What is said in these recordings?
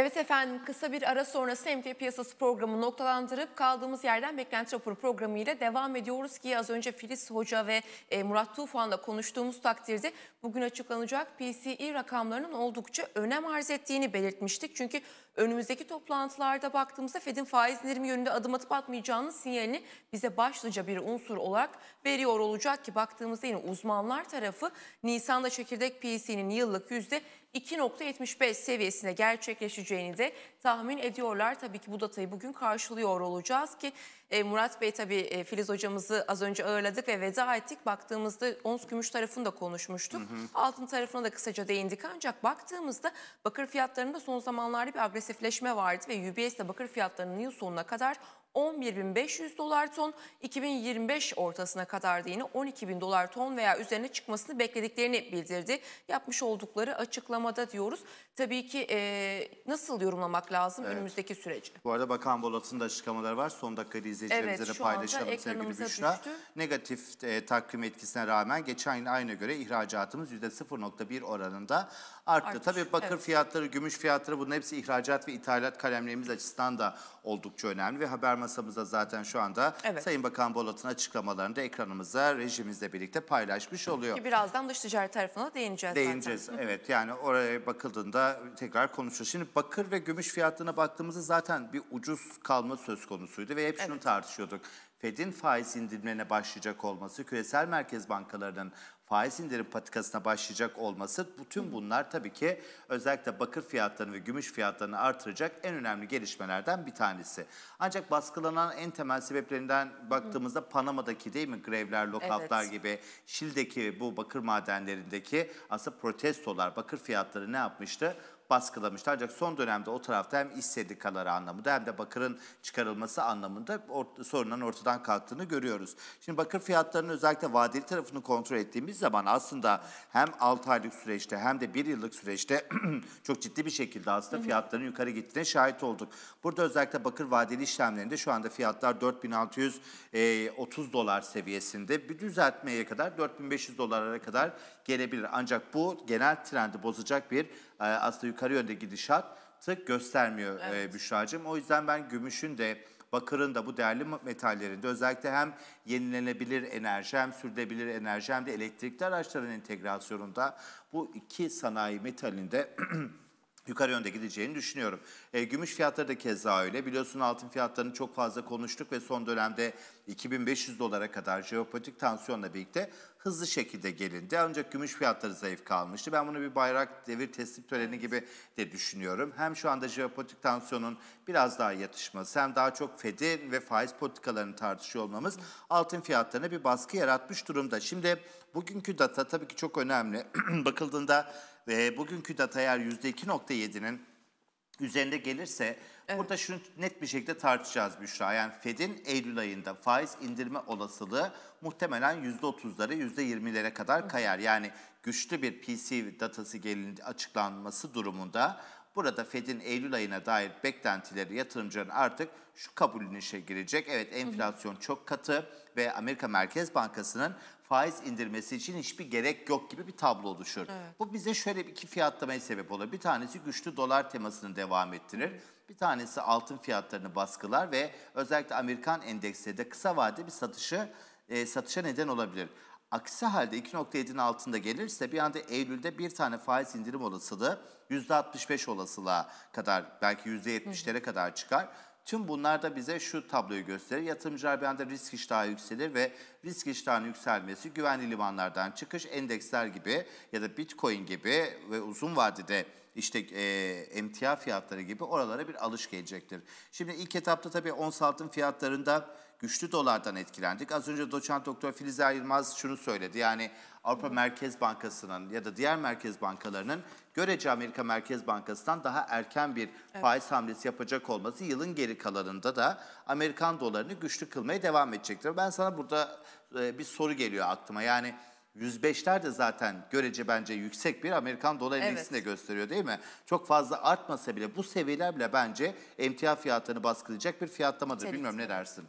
Evet efendim kısa bir ara sonrası emtia piyasası programı noktalandırıp kaldığımız yerden beklenti raporu programı ile devam ediyoruz ki az önce Filiz Hoca ve e, Murat Tufan'la konuştuğumuz takdirde bugün açıklanacak PCE rakamlarının oldukça önem arz ettiğini belirtmiştik. Çünkü önümüzdeki toplantılarda baktığımızda Fed'in faiz indirimi yönünde adım atıp atmayacağının sinyalini bize başlıca bir unsur olarak veriyor olacak ki baktığımızda yine uzmanlar tarafı Nisan'da çekirdek PC'nin yıllık yüzde 2.75 seviyesine gerçekleşeceğini de tahmin ediyorlar. Tabii ki bu datayı bugün karşılıyor olacağız ki e, Murat Bey tabii e, Filiz hocamızı az önce ağırladık ve veda ettik. Baktığımızda ons gümüş tarafını da konuşmuştuk. Hı hı. Altın tarafına da kısaca değindik ancak baktığımızda bakır fiyatlarında son zamanlarda bir agresifleşme vardı ve UBS de bakır fiyatlarının yıl sonuna kadar 11.500 dolar ton, 2025 ortasına kadar da yine 12.000 dolar ton veya üzerine çıkmasını beklediklerini bildirdi. Yapmış oldukları açıklamada diyoruz. Tabii ki e, nasıl yorumlamak lazım evet. önümüzdeki süreci? Bu arada Bakan Bolat'ın da açıklamaları var. Son dakika izleyicilerimize evet, de paylaşalım sevgili Büşra. Düştü. Negatif e, takvim etkisine rağmen geçen yıl ayına göre ihracatımız %0.1 oranında arttı. Artış. Tabii bakır evet. fiyatları, gümüş fiyatları bunun hepsi ihracat ve ithalat kalemlerimiz açısından da oldukça önemli ve haber masamıza zaten şu anda evet. Sayın Bakan Bolat'ın açıklamalarını da ekranımıza rejimizle birlikte paylaşmış oluyor. Ki birazdan dış ticaret tarafına değineceğiz. Değineceğiz zaten. evet yani oraya bakıldığında tekrar konuşacağız. Şimdi bakır ve gümüş fiyatlarına baktığımızda zaten bir ucuz kalma söz konusuydu ve hep şunu evet. tartışıyorduk. Fed'in faiz indirimlerine başlayacak olması, küresel merkez bankalarının faiz indirim patikasına başlayacak olması bütün bunlar tabii ki özellikle bakır fiyatlarını ve gümüş fiyatlarını artıracak en önemli gelişmelerden bir tanesi. Ancak baskılanan en temel sebeplerinden baktığımızda Panama'daki değil mi grevler, lokaltlar evet. gibi Şil'deki bu bakır madenlerindeki aslında protestolar bakır fiyatları ne yapmıştı? baskılamıştı. Ancak son dönemde o tarafta hem iş sendikaları anlamında hem de bakırın çıkarılması anlamında or- sorunun ortadan kalktığını görüyoruz. Şimdi bakır fiyatlarının özellikle vadeli tarafını kontrol ettiğimiz zaman aslında hem 6 aylık süreçte hem de 1 yıllık süreçte çok ciddi bir şekilde aslında fiyatların yukarı gittiğine şahit olduk. Burada özellikle bakır vadeli işlemlerinde şu anda fiyatlar 4630 dolar seviyesinde bir düzeltmeye kadar 4500 dolara kadar gelebilir. Ancak bu genel trendi bozacak bir e, aslında yukarı yönde gidişat tık göstermiyor e, evet. Büşra'cığım. O yüzden ben gümüşün de bakırın da bu değerli metallerinde özellikle hem yenilenebilir enerji hem sürdürülebilir enerji hem de elektrikli araçların entegrasyonunda bu iki sanayi metalinde yukarı yönde gideceğini düşünüyorum. E, gümüş fiyatları da keza öyle. Biliyorsun altın fiyatlarını çok fazla konuştuk ve son dönemde 2500 dolara kadar jeopolitik tansiyonla birlikte hızlı şekilde gelindi. Ancak gümüş fiyatları zayıf kalmıştı. Ben bunu bir bayrak devir teslim töreni gibi de düşünüyorum. Hem şu anda jeopolitik tansiyonun biraz daha yatışması hem daha çok Fed'in ve faiz politikalarını tartışıyor olmamız altın fiyatlarına bir baskı yaratmış durumda. Şimdi bugünkü data tabii ki çok önemli. Bakıldığında e, bugünkü data eğer %2.7'nin üzerinde gelirse evet. burada şunu net bir şekilde tartışacağız Büşra. Yani Fed'in Eylül ayında faiz indirme olasılığı muhtemelen %30'ları %20'lere kadar kayar. Yani güçlü bir PC datası gelin açıklanması durumunda Burada Fed'in Eylül ayına dair beklentileri yatırımcıların artık şu kabulün işe girecek. Evet enflasyon çok katı ve Amerika Merkez Bankası'nın faiz indirmesi için hiçbir gerek yok gibi bir tablo oluşur. Evet. Bu bize şöyle iki fiyatlamaya sebep olur. Bir tanesi güçlü dolar temasını devam ettirir. Bir tanesi altın fiyatlarını baskılar ve özellikle Amerikan endekslerinde kısa vadede bir satışı e, satışa neden olabilir. Aksi halde 2.7'nin altında gelirse bir anda Eylül'de bir tane faiz indirim olasılığı %65 olasılığa kadar belki %70'lere kadar çıkar. Tüm bunlar da bize şu tabloyu gösterir. Yatırımcılar bir anda risk iştahı yükselir ve risk iştahının yükselmesi güvenli limanlardan çıkış, endeksler gibi ya da bitcoin gibi ve uzun vadede işte e, emtia fiyatları gibi oralara bir alış gelecektir. Şimdi ilk etapta tabii ons altın fiyatlarında güçlü dolardan etkilendik. Az önce doçent doktor Filiz er Yılmaz şunu söyledi. Yani Avrupa Merkez Bankası'nın ya da diğer merkez bankalarının görece Amerika Merkez Bankası'ndan daha erken bir evet. faiz hamlesi yapacak olması yılın geri kalanında da Amerikan dolarını güçlü kılmaya devam edecektir. Ben sana burada e, bir soru geliyor aklıma. Yani 105'ler de zaten görece bence yüksek bir Amerikan dolar endeksini de gösteriyor değil mi? Çok fazla artmasa bile bu seviyeler bile bence emtia fiyatını baskılayacak bir fiyatlamadır. Tabii Bilmiyorum ne dersin?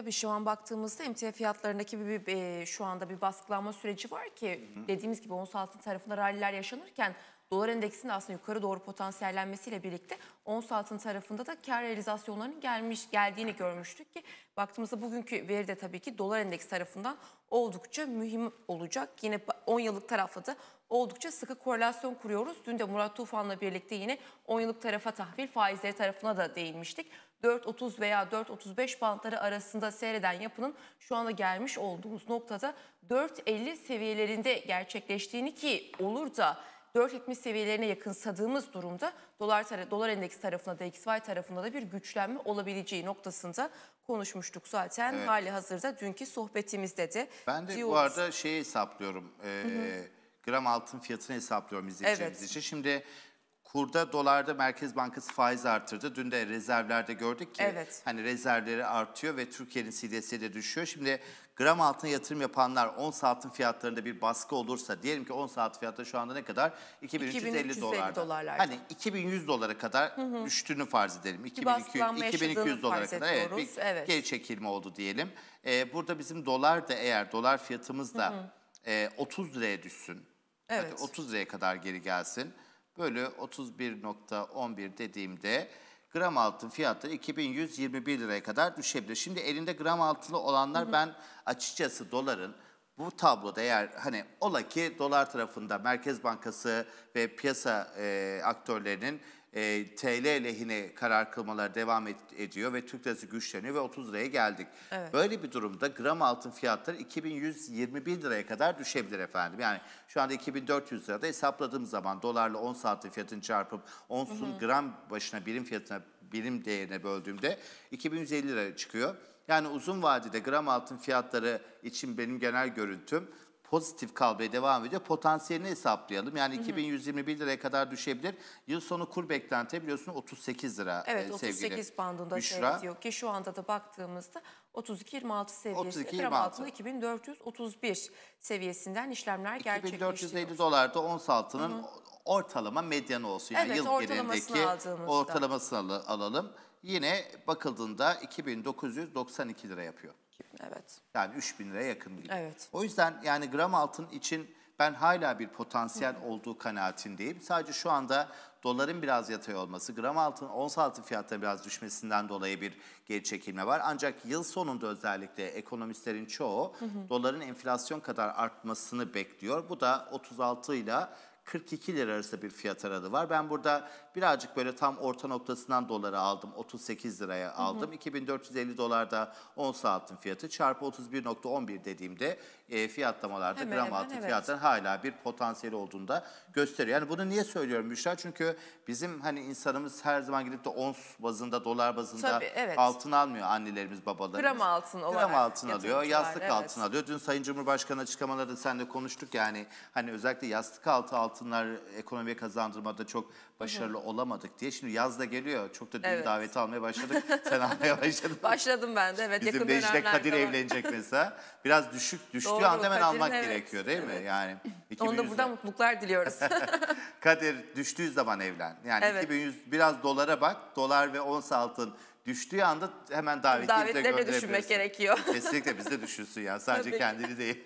Tabii şu an baktığımızda emtia fiyatlarındaki bir, bir e, şu anda bir baskılanma süreci var ki Hı. dediğimiz gibi ons altın tarafında ralliler yaşanırken dolar endeksinin aslında yukarı doğru potansiyellenmesiyle birlikte ons altın tarafında da kar realizasyonlarının gelmiş geldiğini görmüştük ki baktığımızda bugünkü veri de tabii ki dolar endeks tarafından oldukça mühim olacak. Yine 10 yıllık tarafta da oldukça sıkı korelasyon kuruyoruz. Dün de Murat Tufan'la birlikte yine 10 yıllık tarafa tahvil faizleri tarafına da değinmiştik. 4.30 veya 4.35 bantları arasında seyreden yapının şu anda gelmiş olduğumuz noktada 4.50 seviyelerinde gerçekleştiğini ki olur da 4.70 seviyelerine yakınsadığımız durumda dolar, dolar endeks tarafında DXY tarafında da bir güçlenme olabileceği noktasında konuşmuştuk zaten evet. hali hazırda dünkü sohbetimizde de. Ben de diyoruz. bu arada şeyi hesaplıyorum. E, hı hı. Gram altın fiyatını hesaplıyorum izleyeceğimiz evet. için. Şimdi Kurda, dolarda Merkez Bankası faiz arttırdı. Dün de rezervlerde gördük ki evet. hani rezervleri artıyor ve Türkiye'nin CDS'i de düşüyor. Şimdi gram altına yatırım yapanlar 10 saatin fiyatlarında bir baskı olursa diyelim ki 10 saat fiyatı şu anda ne kadar? 2350, dolar. Hani 2100 dolara kadar hı hı. düştüğünü farz edelim. 2200, 2200 dolara kadar evet, bir evet. geri çekilme oldu diyelim. Ee, burada bizim dolar da eğer dolar fiyatımız da hı hı. E, 30 liraya düşsün. Evet. Hadi 30 liraya kadar geri gelsin bölü 31.11 dediğimde gram altın fiyatı 2121 liraya kadar düşebilir. Şimdi elinde gram altılı olanlar hı hı. ben açıkçası doların bu tabloda eğer hani ola ki dolar tarafında Merkez Bankası ve piyasa e, aktörlerinin e, TL lehine karar kılmalar devam et, ediyor ve Türk lirası güçleniyor ve 30 liraya geldik. Evet. Böyle bir durumda gram altın fiyatları 2121 liraya kadar düşebilir efendim. Yani şu anda 2400 lirada hesapladığım zaman dolarla 10 saatin fiyatını çarpıp 10'sun gram başına birim fiyatına birim değerine böldüğümde 2150 lira çıkıyor. Yani uzun vadede gram altın fiyatları için benim genel görüntüm pozitif kalmaya devam ediyor. Potansiyelini hesaplayalım. Yani hı hı. 2121 liraya kadar düşebilir. Yıl sonu kur beklenti biliyorsun 38 lira e, Evet e, 38 bandında Büşra. seyrediyor ki şu anda da baktığımızda 32-26 seviyesi 32, gram 2431 seviyesinden işlemler gerçekleşiyor. 2450 dolarda ons altının hı hı. ortalama medyanı olsun. Yani evet, yıl genelindeki ortalamasını alalım. Yine bakıldığında 2992 lira yapıyor. Evet. Yani 3 bin liraya yakın gibi. Evet. O yüzden yani gram altın için ben hala bir potansiyel Hı. olduğu kanaatindeyim. Sadece şu anda doların biraz yatay olması, gram altın, ons altın fiyatlarının biraz düşmesinden dolayı bir geri çekilme var. Ancak yıl sonunda özellikle ekonomistlerin çoğu hı doların enflasyon kadar artmasını bekliyor. Bu da 36 ile 42 lira arası bir fiyat aralığı var. Ben burada birazcık böyle tam orta noktasından doları aldım. 38 liraya aldım. Hı hı. 2450 dolarda 10 altın fiyatı çarpı 31.11 dediğimde e, fiyatlamalarda hemen, gram hemen, altın evet. hala bir potansiyel olduğunu da gösteriyor. Yani bunu niye söylüyorum Müşra? Çünkü bizim hani insanımız her zaman gidip de ons bazında, dolar bazında Tabii, evet. altın almıyor annelerimiz, babalarımız. Gram altın olarak. Gram altın alıyor, yastık evet. altın alıyor. Dün Sayın Cumhurbaşkanı açıklamaları da seninle konuştuk yani hani özellikle yastık altı altınlar ekonomiye kazandırmada çok başarılı olamadık diye. Şimdi yaz da geliyor. Çok da düğün evet. daveti almaya başladık. Sen almaya başladın. Başladım ben de evet. Bizim yakın Kadir var. evlenecek mesela. Biraz düşük düştüğü Doğru, anda hemen almak evet. gerekiyor değil mi? Yani 2100'de. Onu da buradan mutluluklar diliyoruz. Kadir düştüğü zaman evlen. Yani evet. 2100 biraz dolara bak. Dolar ve ons altın düştüğü anda hemen davetiyi Davetlerini düşünmek gerekiyor. Kesinlikle bizde de düşünsün ya. Sadece Tabii. kendini değil.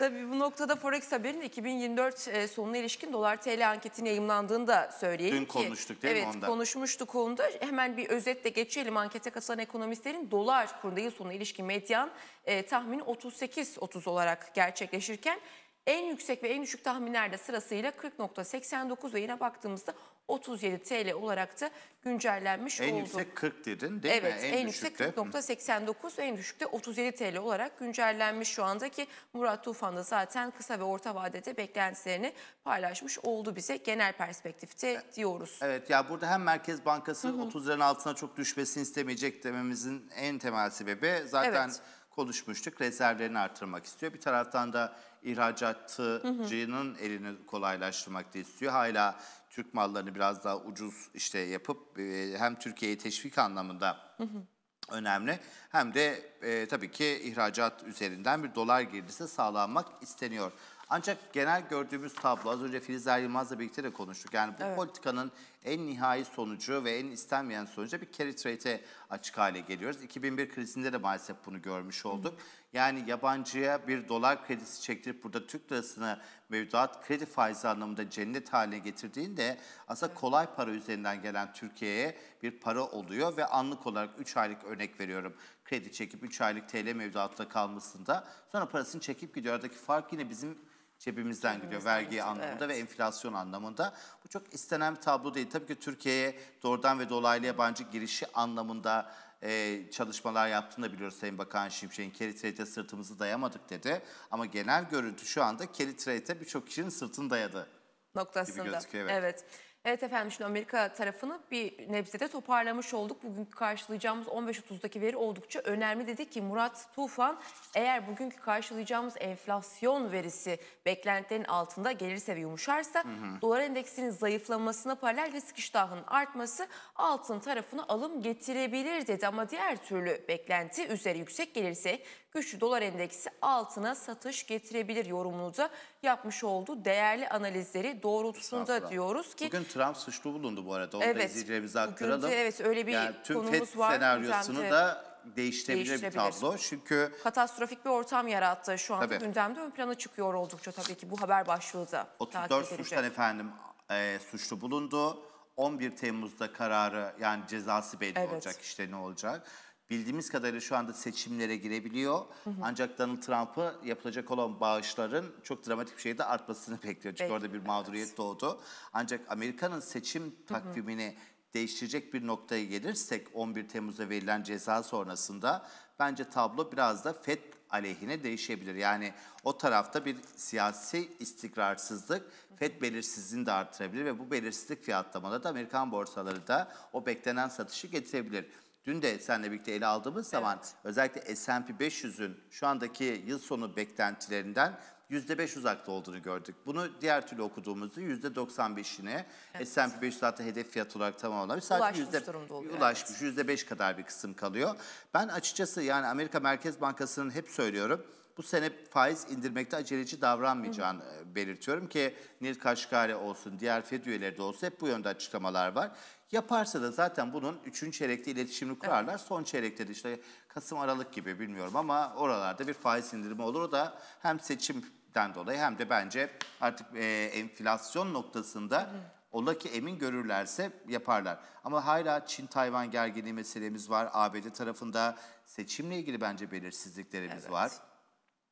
Tabii bu noktada Forex haberin 2024 e, sonuna ilişkin dolar TL anketin yayımlandığını da söyleyeyim Dün ki. konuştuk değil evet, mi Evet konuşmuştuk onda. Hemen bir özetle geçelim. Ankete katılan ekonomistlerin dolar kurunda yıl sonuna ilişkin medyan e, tahmini 38-30 olarak gerçekleşirken en yüksek ve en düşük tahminlerde sırasıyla 40.89 ve yine baktığımızda 37 TL olarak da güncellenmiş en oldu. En yüksek 40 dedin değil evet, mi? Evet en, en yüksek 40.89 en düşükte 37 TL olarak güncellenmiş şu anda ki Murat Tufan da zaten kısa ve orta vadede beklentilerini paylaşmış oldu bize genel perspektifte evet. diyoruz. Evet ya burada hem Merkez Bankası 30'ların altına çok düşmesini istemeyecek dememizin en temel sebebi zaten... Evet konuşmuştuk. Rezervlerini artırmak istiyor. Bir taraftan da ihracatçının elini kolaylaştırmak da istiyor. Hala Türk mallarını biraz daha ucuz işte yapıp e, hem Türkiye'ye teşvik anlamında hı hı. önemli hem de e, tabii ki ihracat üzerinden bir dolar girdisi sağlanmak isteniyor. Ancak genel gördüğümüz tablo az önce Filizler Yılmaz'la birlikte de konuştuk. Yani bu evet. politikanın en nihai sonucu ve en istenmeyen sonucu bir carry trade'e açık hale geliyoruz. 2001 krizinde de maalesef bunu görmüş olduk. Hı. Yani yabancıya bir dolar kredisi çektirip burada Türk lirasını mevduat kredi faizi anlamında cennet haline getirdiğinde aslında kolay para üzerinden gelen Türkiye'ye bir para oluyor ve anlık olarak 3 aylık örnek veriyorum. Kredi çekip 3 aylık TL mevduatta kalmasında sonra parasını çekip gidiyor. Aradaki fark yine bizim cebimizden gidiyor vergi anlamında evet. ve enflasyon anlamında. Bu çok istenen bir tablo değil. Tabii ki Türkiye'ye doğrudan ve dolaylı yabancı girişi anlamında e, çalışmalar yaptığını da biliyoruz Sayın Bakan Şimşek'in. Kerit Rate'e sırtımızı dayamadık dedi. Ama genel görüntü şu anda Kerit Rate'e birçok kişinin sırtını dayadı noktasında. Gibi gözüküyor, evet. evet. Evet efendim şimdi Amerika tarafını bir nebzede toparlamış olduk. Bugünkü karşılayacağımız 15.30'daki veri oldukça önemli dedi ki Murat Tufan eğer bugünkü karşılayacağımız enflasyon verisi beklentilerin altında gelir ve yumuşarsa hı hı. dolar endeksinin zayıflamasına paralel risk iştahının artması altın tarafına alım getirebilir dedi. Ama diğer türlü beklenti üzeri yüksek gelirse güçlü dolar endeksi altına satış getirebilir yorumunu da yapmış olduğu Değerli analizleri doğrultusunda diyoruz ki. Bugün Trump suçlu bulundu bu arada. Onu evet, da izleyicilerimize aktaralım. De, evet öyle bir yani tüm konumuz FED var. senaryosunu da değiştirebilir, değiştirebilir bir tablo. Çünkü katastrofik bir ortam yarattı şu anda tabii. gündemde ön plana çıkıyor oldukça tabii ki bu haber başlığı da. 34 suçtan efendim e, suçlu bulundu. 11 Temmuz'da kararı yani cezası belli evet. olacak işte ne olacak bildiğimiz kadarıyla şu anda seçimlere girebiliyor. Hı hı. Ancak Donald Trump'ı yapılacak olan bağışların çok dramatik bir şekilde artmasını bekliyor. Çünkü Peki, orada bir mağduriyet evet. doğdu. Ancak Amerika'nın seçim hı hı. takvimini değiştirecek bir noktaya gelirsek 11 Temmuz'a verilen ceza sonrasında bence tablo biraz da FED aleyhine değişebilir. Yani o tarafta bir siyasi istikrarsızlık, FED belirsizliğini de artırabilir ve bu belirsizlik fiyatlamaları da Amerikan borsaları da o beklenen satışı getirebilir. Dün de seninle birlikte ele aldığımız evet. zaman özellikle S&P 500'ün şu andaki yıl sonu beklentilerinden %5 uzakta olduğunu gördük. Bunu diğer türlü okuduğumuzda %95'ine evet. S&P 500 zaten hedef fiyat olarak tamamlamış. Sadece ulaşmış durumda oluyor. Ulaşmış evet. %5 kadar bir kısım kalıyor. Ben açıkçası yani Amerika Merkez Bankası'nın hep söylüyorum bu sene faiz indirmekte aceleci davranmayacağını Hı. E, belirtiyorum ki Nil Kaşgari olsun, diğer FED üyeleri de olsun hep bu yönde açıklamalar var. Yaparsa da zaten bunun 3. çeyrekte iletişimini kurarlar. Evet. Son çeyrekte de işte Kasım Aralık gibi bilmiyorum ama oralarda bir faiz indirimi olur. O da hem seçimden dolayı hem de bence artık e, enflasyon noktasında Hı. Ola ki emin görürlerse yaparlar. Ama hala Çin-Tayvan gerginliği meselemiz var. ABD tarafında seçimle ilgili bence belirsizliklerimiz evet. var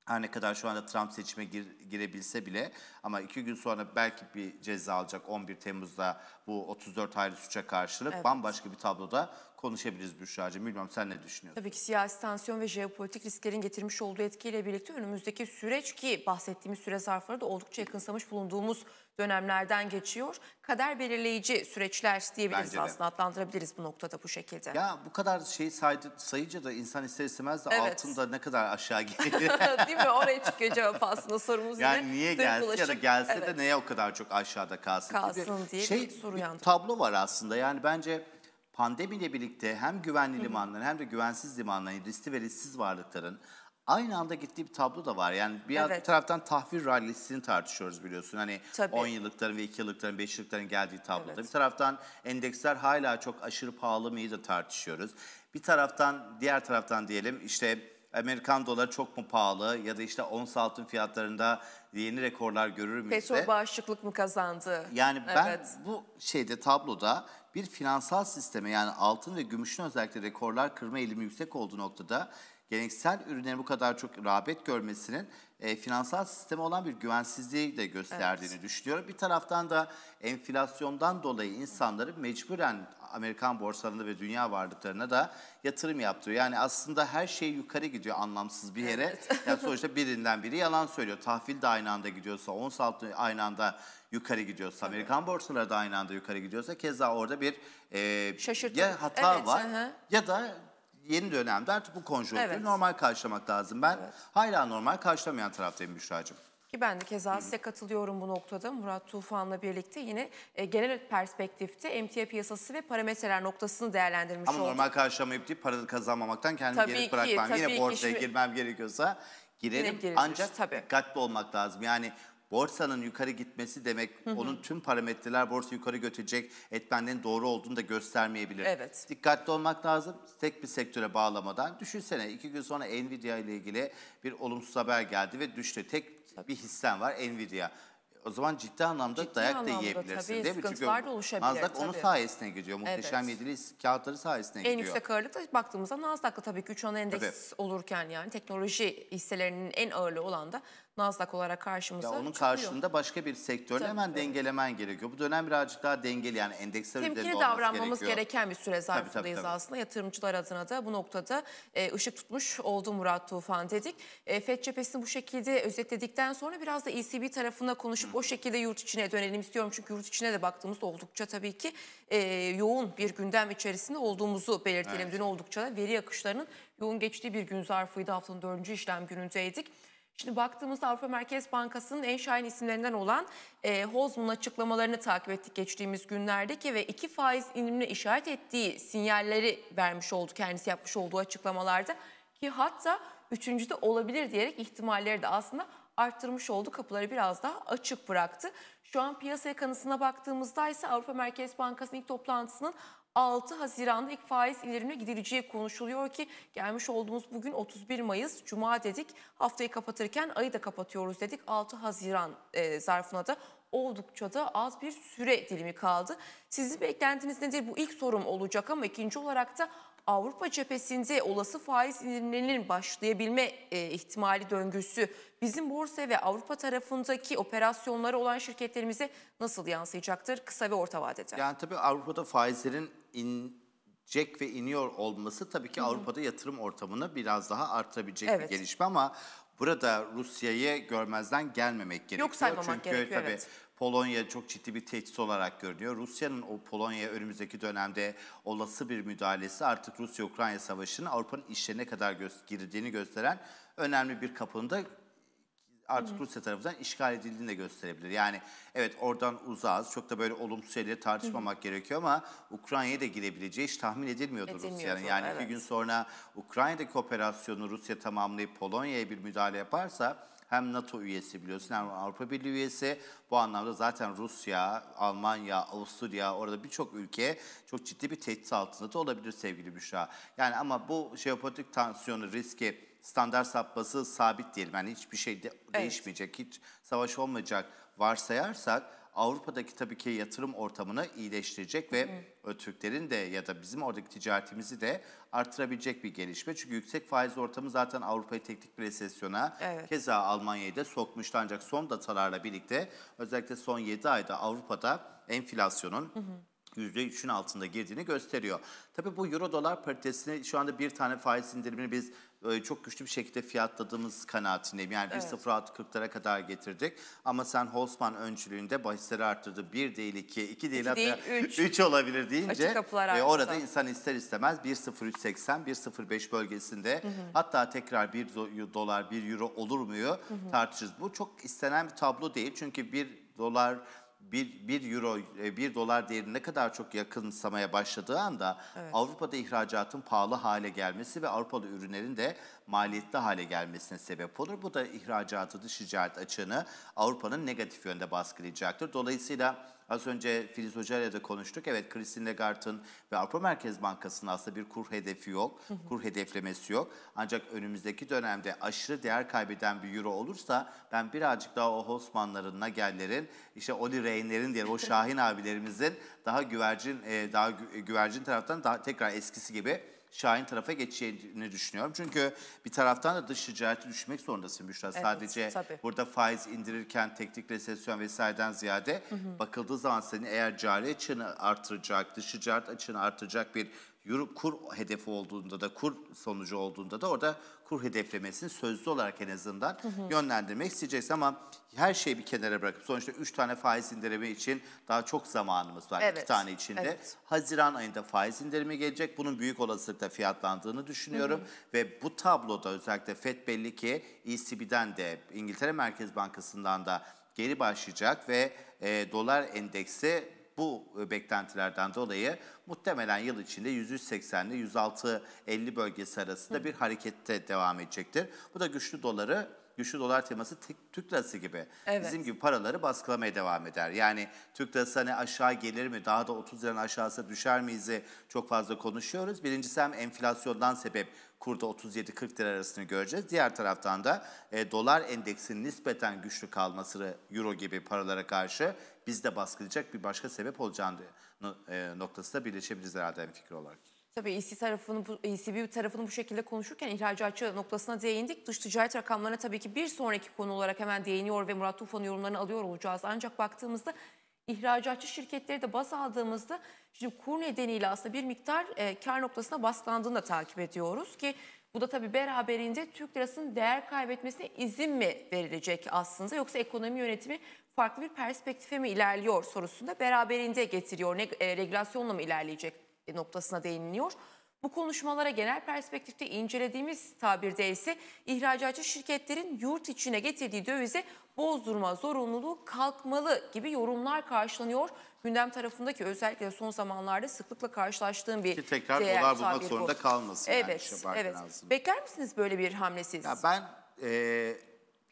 her ne kadar şu anda Trump seçime gir, girebilse bile ama iki gün sonra belki bir ceza alacak 11 Temmuz'da bu 34 ayrı suça karşılık evet. bambaşka bir tabloda konuşabiliriz Büşra'cığım. Bilmem sen ne düşünüyorsun? Tabii ki siyasi tansiyon ve jeopolitik risklerin getirmiş olduğu etkiyle birlikte önümüzdeki süreç ki bahsettiğimiz süre zarfları da oldukça yakınsamış bulunduğumuz dönemlerden geçiyor. Kader belirleyici süreçler diyebiliriz Bence de. aslında adlandırabiliriz bu noktada bu şekilde. Ya bu kadar şey saydı, sayıca da insan ister istemez de evet. altında ne kadar aşağı geliyor. Değil mi? Oraya çıkıyor cevap aslında sorumuz yani yine. Yani niye gelse ya da gelse evet. de neye o kadar çok aşağıda kalsın, kalsın gibi. diye şey, bir soru yandı. tablo var aslında yani bence pandemiyle birlikte hem güvenli limanların hem de güvensiz limanların, riskli ve risksiz varlıkların aynı anda gittiği bir tablo da var. Yani bir evet. taraftan tahvil rallisini tartışıyoruz biliyorsun. Hani Tabii. 10 yıllıkların ve 2 yıllıkların, 5 yıllıkların geldiği tabloda. Evet. Bir taraftan endeksler hala çok aşırı pahalı mıydı tartışıyoruz. Bir taraftan, diğer taraftan diyelim işte Amerikan doları çok mu pahalı ya da işte ons altın fiyatlarında yeni rekorlar görür müyüz? Petrol bağışıklık mı kazandı? Yani ben evet. bu şeyde tabloda bir finansal sisteme yani altın ve gümüşün özellikle rekorlar kırma eğilimi yüksek olduğu noktada geleneksel ürünlerin bu kadar çok rağbet görmesinin e, finansal sisteme olan bir güvensizliği de gösterdiğini evet. düşünüyorum. Bir taraftan da enflasyondan dolayı insanları mecburen Amerikan borsalarında ve dünya varlıklarına da yatırım yaptırıyor. Yani aslında her şey yukarı gidiyor anlamsız bir yere. Evet. Yani sonuçta birinden biri yalan söylüyor. Tahvil de aynı anda gidiyorsa, ons altı aynı anda yukarı gidiyorsa, evet. Amerikan borsaları da aynı anda yukarı gidiyorsa keza orada bir e, ya hata evet, var hı. ya da yeni dönemde artık bu konjonktürü evet. normal karşılamak lazım. Ben evet. hala normal karşılamayan taraftayım Büşra'cığım. Ki ben de keza size katılıyorum bu noktada. Murat Tufan'la birlikte yine e, genel perspektifte emtia piyasası ve parametreler noktasını değerlendirmiş Ama olduk. Ama normal karşılamayıp deyip para kazanmamaktan kendimi tabii geri bırakmam. Ki, yine borsaya ki. girmem gerekiyorsa girerim. Yine giririz, Ancak tabii. dikkatli olmak lazım. Yani borsanın yukarı gitmesi demek hı hı. onun tüm parametreler borsa yukarı götürecek etmenlerin doğru olduğunu da göstermeyebilir. Evet. Dikkatli olmak lazım tek bir sektöre bağlamadan. Düşünsene iki gün sonra Nvidia ile ilgili bir olumsuz haber geldi ve düştü. Tek bir hissen var Nvidia. O zaman ciddi anlamda ciddi dayak anlamda, da yiyebilirsin tabii, değil mi? Çünkü da oluşabilir, Nasdaq tabii. onun sayesinde gidiyor. Muhteşem evet. yedili kağıtları sayesinde en gidiyor. En yüksek ağırlıkta baktığımızda Nasdaq'ta tabii ki 3 ana endeks tabii. olurken yani teknoloji hisselerinin en ağırlığı olan da Nasdaq olarak karşımıza ya onun çıkıyor. başka bir sektörle Tabii, hemen evet. dengelemen gerekiyor. Bu dönem birazcık daha dengeli yani endeksler üzerinde olması gerekiyor. davranmamız gereken bir süre zarfındayız aslında. Yatırımcılar adına da bu noktada e, ışık tutmuş oldu Murat Tufan dedik. E, FED cephesini bu şekilde özetledikten sonra biraz da ECB tarafında konuşup Hı. o şekilde yurt içine dönelim istiyorum. Çünkü yurt içine de baktığımızda oldukça tabii ki e, yoğun bir gündem içerisinde olduğumuzu belirtelim. Evet. Dün oldukça da veri akışlarının yoğun geçtiği bir gün zarfıydı. Haftanın dördüncü işlem günündeydik. Şimdi baktığımızda Avrupa Merkez Bankası'nın en şahin isimlerinden olan e, Hozman'ın açıklamalarını takip ettik geçtiğimiz günlerde ki ve iki faiz indirimine işaret ettiği sinyalleri vermiş oldu kendisi yapmış olduğu açıklamalarda ki hatta üçüncü de olabilir diyerek ihtimalleri de aslında arttırmış oldu. Kapıları biraz daha açık bıraktı. Şu an piyasaya kanısına baktığımızda ise Avrupa Merkez Bankası'nın ilk toplantısının 6 Haziran'da ilk faiz indirimine gidileceği konuşuluyor ki gelmiş olduğumuz bugün 31 Mayıs Cuma dedik. Haftayı kapatırken ayı da kapatıyoruz dedik. 6 Haziran e, zarfına da oldukça da az bir süre dilimi kaldı. Sizin beklentiniz nedir? Bu ilk sorum olacak ama ikinci olarak da Avrupa cephesinde olası faiz indirimlerinin başlayabilme e, ihtimali döngüsü bizim borsa ve Avrupa tarafındaki operasyonları olan şirketlerimize nasıl yansıyacaktır kısa ve orta vadede? Yani tabii Avrupa'da faizlerin inecek ve iniyor olması tabii ki Hı -hı. Avrupa'da yatırım ortamını biraz daha artırabilecek evet. bir gelişme ama burada Rusya'yı görmezden gelmemek gerekiyor. Yok saymamak Çünkü, gerekiyor tabii, evet. Polonya çok ciddi bir tehdit olarak görünüyor. Rusya'nın o Polonya önümüzdeki dönemde olası bir müdahalesi artık Rusya-Ukrayna savaşının Avrupa'nın işlerine kadar gö girdiğini gösteren önemli bir kapında artık Hı-hı. Rusya tarafından işgal edildiğini de gösterebilir. Yani evet oradan uzağız. Çok da böyle olumsuz şeyleri tartışmamak Hı-hı. gerekiyor ama Ukrayna'ya da girebileceği hiç tahmin edilmiyordu, edilmiyordu Rusya'nın. Yani evet. iki gün sonra Ukrayna'daki operasyonu Rusya tamamlayıp Polonya'ya bir müdahale yaparsa hem NATO üyesi biliyorsun hem Avrupa Birliği üyesi. Bu anlamda zaten Rusya, Almanya, Avusturya orada birçok ülke çok ciddi bir tehdit altında da olabilir sevgili Büşra. Yani ama bu jeopolitik tansiyonu riski standart sapması sabit diyelim. Yani hiçbir şey de evet. değişmeyecek, hiç savaş olmayacak varsayarsak Avrupa'daki tabii ki yatırım ortamını iyileştirecek ve Hı. Türklerin de ya da bizim oradaki ticaretimizi de artırabilecek bir gelişme. Çünkü yüksek faiz ortamı zaten Avrupa'yı teknik bir resesyona evet. keza Almanya'yı da sokmuştu. Ancak son datalarla birlikte özellikle son 7 ayda Avrupa'da enflasyonun hı hı. %3'ün altında girdiğini gösteriyor. Tabii bu euro dolar paritesini şu anda bir tane faiz indirimini biz çok güçlü bir şekilde fiyatladığımız kanaatindeyim. Yani evet. 1.06.40'lara kadar getirdik. Ama sen Holzman öncülüğünde bahisleri arttırdı. 1 değil 2, 2 değil 2 hatta 3. olabilir deyince e, orada insan ister istemez 1.03.80, 1.05 bölgesinde hı hı. hatta tekrar 1 dolar, 1 euro olur muyu hı hı. tartışırız. Bu çok istenen bir tablo değil. Çünkü 1 dolar 1, 1 euro, 1 e, dolar değerini ne kadar çok yakınsamaya başladığı anda evet. Avrupa'da ihracatın pahalı hale gelmesi ve Avrupalı ürünlerin de maliyetli hale gelmesine sebep olur. Bu da ihracatı, dış ticaret açığını Avrupa'nın negatif yönde baskılayacaktır. Dolayısıyla az önce Filiz Hoca ile de konuştuk. Evet Christine Lagarde'ın ve Avrupa Merkez Bankası'nın aslında bir kur hedefi yok, hı kur hedeflemesi yok. Ancak önümüzdeki dönemde aşırı değer kaybeden bir euro olursa ben birazcık daha o Osmanlıların Nagellerin, işte Oli Reynlerin diye o Şahin abilerimizin daha güvercin e, daha güvercin taraftan daha tekrar eskisi gibi şahin tarafa geçeceğini düşünüyorum. Çünkü bir taraftan da dış ticareti düşmek zorundasın Büşra. Evet, Sadece tabii. burada faiz indirirken teknik resesyon vesaireden ziyade hı hı. bakıldığı zaman senin eğer cari açığını artıracak, dış ticaret açığını artıracak bir Euro kur hedefi olduğunda da kur sonucu olduğunda da orada kur hedeflemesini sözlü olarak en azından hı hı. yönlendirmek isteyeceğiz ama her şeyi bir kenara bırakıp sonuçta 3 tane faiz indirimi için daha çok zamanımız var. 2 evet. İki tane içinde. Evet. Haziran ayında faiz indirimi gelecek. Bunun büyük olasılıkla fiyatlandığını düşünüyorum hı hı. ve bu tabloda özellikle FED belli ki ECB'den de İngiltere Merkez Bankası'ndan da geri başlayacak ve e, dolar endeksi bu e, beklentilerden dolayı muhtemelen yıl içinde 180 ile 50 bölgesi arasında bir harekette devam edecektir. Bu da güçlü doları güçlü dolar teması Türk lirası gibi evet. bizim gibi paraları baskılamaya devam eder. Yani Türk lirası hani aşağı gelir mi daha da 30 liranın aşağısı düşer miyiz? çok fazla konuşuyoruz. Birincisi hem enflasyondan sebep kurda 37-40 lira arasını göreceğiz. Diğer taraftan da e, dolar endeksinin nispeten güçlü kalması euro gibi paralara karşı biz de baskılayacak bir başka sebep olacağını e, noktasında birleşebiliriz herhalde en fikir olarak. Tabii EC tarafını, ECB tarafını bu şekilde konuşurken ihracatçı noktasına değindik. Dış ticaret rakamlarına tabii ki bir sonraki konu olarak hemen değiniyor ve Murat Tufan'ın yorumlarını alıyor olacağız. Ancak baktığımızda ihracatçı şirketleri de baz aldığımızda şimdi kur nedeniyle aslında bir miktar e, kar noktasına baskılandığını da takip ediyoruz ki bu da tabii beraberinde Türk lirasının değer kaybetmesine izin mi verilecek aslında yoksa ekonomi yönetimi farklı bir perspektife mi ilerliyor sorusunda beraberinde getiriyor. Ne, e, regülasyonla mı ilerleyecek noktasına değiniliyor. Bu konuşmalara genel perspektifte incelediğimiz tabirde ise ihracatçı şirketlerin yurt içine getirdiği dövize bozdurma zorunluluğu kalkmalı gibi yorumlar karşılanıyor. Gündem tarafındaki özellikle son zamanlarda sıklıkla karşılaştığım bir Ki tekrar değer olay bulmak zorunda olsun. kalmasın. Evet, yani evet. Lazım. Bekler misiniz böyle bir hamlesiz? Ya ben e,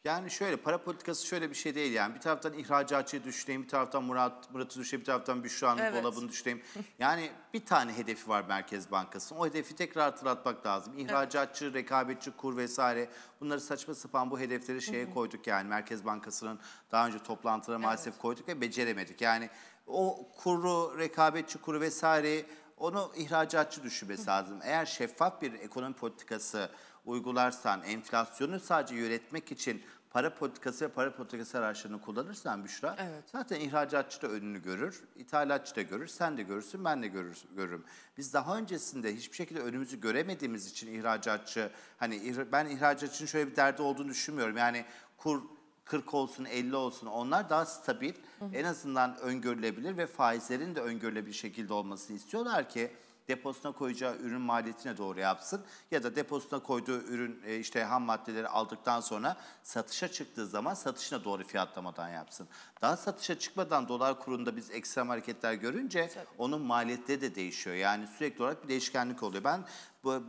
yani şöyle para politikası şöyle bir şey değil yani. Bir taraftan ihracatçıyı düşüneyim, bir taraftan Murat Murat'ı düşüneyim, bir taraftan Büşra'nın evet. dolabını düşüneyim. Yani bir tane hedefi var Merkez Bankası'nın. O hedefi tekrar hatırlatmak lazım. İhracatçı, evet. rekabetçi kur vesaire bunları saçma sapan bu hedefleri şeye Hı -hı. koyduk yani. Merkez Bankası'nın daha önce toplantılara maalesef evet. koyduk ve beceremedik. Yani o kuru, rekabetçi kuru vesaire onu ihracatçı düşünmesi lazım. Eğer şeffaf bir ekonomi politikası uygularsan, enflasyonu sadece yönetmek için para politikası ve para politikası araçlarını kullanırsan Büşra evet. zaten ihracatçı da önünü görür, ithalatçı da görür, sen de görürsün, ben de görür, görürüm. Biz daha öncesinde hiçbir şekilde önümüzü göremediğimiz için ihracatçı, hani ben ihracatçının şöyle bir derdi olduğunu düşünmüyorum. Yani kur 40 olsun 50 olsun onlar daha stabil hı hı. en azından öngörülebilir ve faizlerin de öngörülebilir şekilde olmasını istiyorlar ki deposuna koyacağı ürün maliyetine doğru yapsın ya da deposuna koyduğu ürün e, işte ham maddeleri aldıktan sonra satışa çıktığı zaman satışına doğru fiyatlamadan yapsın. Daha satışa çıkmadan dolar kurunda biz ekstrem hareketler görünce Tabii. onun maliyetleri de değişiyor. Yani sürekli olarak bir değişkenlik oluyor. Ben bu,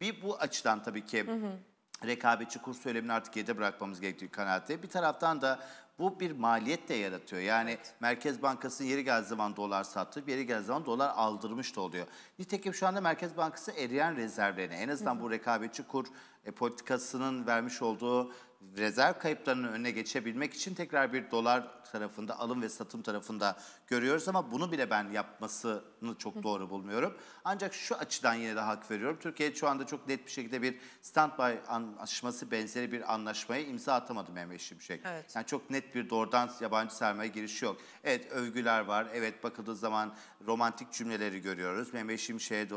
bir bu açıdan tabii ki hı hı rekabetçi kur söylemini artık yerde bırakmamız gerektiği kanaatte. Bir taraftan da bu bir maliyet de yaratıyor. Yani evet. Merkez Bankası yeri geldiği zaman dolar sattırıp yeri geldiği zaman dolar aldırmış da oluyor. Nitekim şu anda Merkez Bankası eriyen rezervlerini en azından hı hı. bu rekabetçi kur e, politikasının vermiş olduğu rezerv kayıplarının önüne geçebilmek için tekrar bir dolar tarafında alım ve satım tarafında görüyoruz ama bunu bile ben yapmasını çok doğru bulmuyorum. Ancak şu açıdan yine de hak veriyorum. Türkiye şu anda çok net bir şekilde bir standby anlaşması benzeri bir anlaşmaya imza atamadı Mehmet Şimşek. Evet. Yani çok net bir doğrudan yabancı sermaye girişi yok. Evet övgüler var. Evet bakıldığı zaman romantik cümleleri görüyoruz. Mehmet Şimşek'e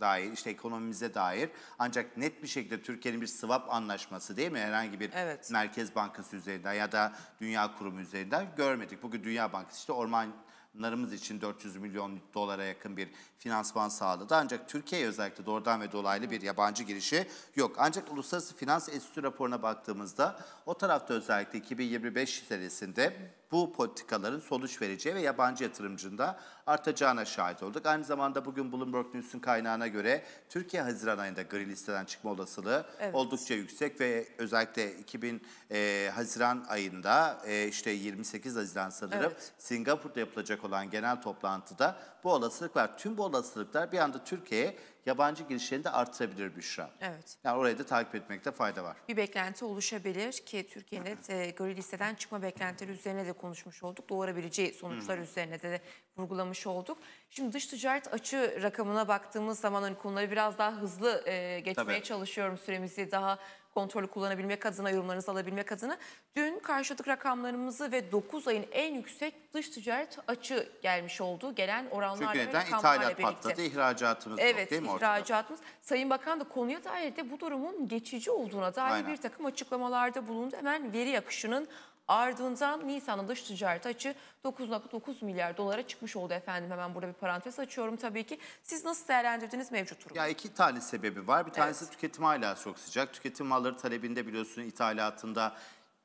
dair, işte ekonomimize dair. Ancak net bir şekilde Türkiye'nin bir swap anlaşması değil mi? Herhangi bir evet. Merkez Bankası üzerinden ya da Dünya Kurumu üzerinden görmedik. Bugün Dünya Bankası işte orman narımız için 400 milyon dolara yakın bir finansman sağladı. Ancak Türkiye'ye özellikle doğrudan ve dolaylı bir yabancı girişi yok. Ancak Uluslararası Finans Enstitüsü raporuna baktığımızda o tarafta özellikle 2025 senesinde bu politikaların sonuç vereceği ve yabancı yatırımcının da artacağına şahit olduk. Aynı zamanda bugün Bloomberg News'un kaynağına göre Türkiye Haziran ayında gri listeden çıkma olasılığı evet. oldukça yüksek ve özellikle 2000 e, Haziran ayında e, işte 28 Haziran sanırım evet. Singapur'da yapılacak olan genel toplantıda bu olasılık var. Tüm bu olasılıklar bir anda Türkiye'ye yabancı girişlerini de artırabilir Büşra. Evet. Yani orayı da takip etmekte fayda var. Bir beklenti oluşabilir ki Türkiye'nin de e, gri listeden çıkma beklentileri üzerine de konuşmuş olduk. Doğurabileceği sonuçlar Hı. Hmm. üzerine de, vurgulamış olduk. Şimdi dış ticaret açı rakamına baktığımız zaman hani konuları biraz daha hızlı e, geçmeye Tabii. çalışıyorum süremizi daha kontrolü kullanabilmek adına, yorumlarınızı alabilmek adına. Dün karşıladık rakamlarımızı ve 9 ayın en yüksek dış ticaret açı gelmiş olduğu gelen oranlarla Çünkü neden ithalat patladı, ihracatımız evet, yok değil mi ortada? ihracatımız. Sayın Bakan da konuya dair de bu durumun geçici olduğuna dair Aynen. bir takım açıklamalarda bulundu. Hemen veri akışının Ardından Nisan'da dış ticaret açı 9.9 milyar dolara çıkmış oldu efendim. Hemen burada bir parantez açıyorum tabii ki. Siz nasıl değerlendirdiniz mevcut durumu? Ya iki tane sebebi var. Bir tanesi evet. tüketim hala çok sıcak. Tüketim malları talebinde biliyorsunuz ithalatında